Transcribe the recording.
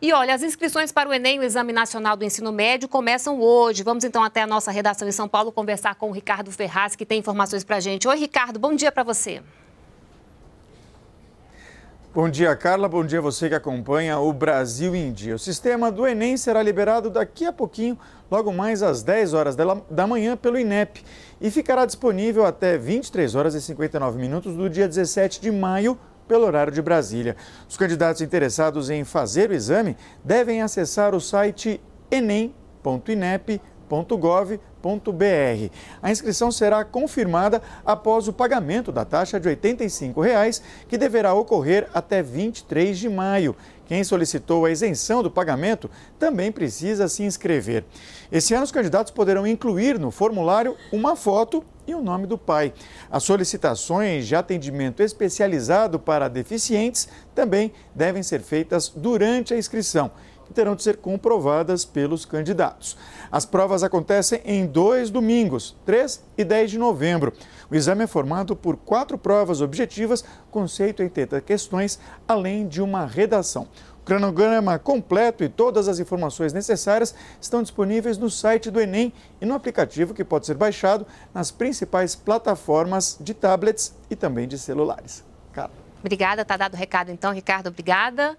E olha, as inscrições para o Enem, o Exame Nacional do Ensino Médio, começam hoje. Vamos então até a nossa redação em São Paulo conversar com o Ricardo Ferraz, que tem informações para a gente. Oi, Ricardo, bom dia para você. Bom dia, Carla. Bom dia você que acompanha o Brasil em Dia. O sistema do Enem será liberado daqui a pouquinho, logo mais às 10 horas da manhã, pelo INEP e ficará disponível até 23 horas e 59 minutos do dia 17 de maio pelo horário de Brasília. Os candidatos interessados em fazer o exame devem acessar o site enem.inep.gov.br. A inscrição será confirmada após o pagamento da taxa de R$ 85, reais, que deverá ocorrer até 23 de maio. Quem solicitou a isenção do pagamento também precisa se inscrever. Esse ano, os candidatos poderão incluir no formulário uma foto e o nome do pai. As solicitações de atendimento especializado para deficientes também devem ser feitas durante a inscrição que terão de ser comprovadas pelos candidatos. As provas acontecem em dois domingos, 3 e 10 de novembro. O exame é formado por quatro provas objetivas com 180 questões, além de uma redação cronograma completo e todas as informações necessárias estão disponíveis no site do Enem e no aplicativo que pode ser baixado nas principais plataformas de tablets e também de celulares. Carla. Obrigada, tá dado o recado então, Ricardo. Obrigada.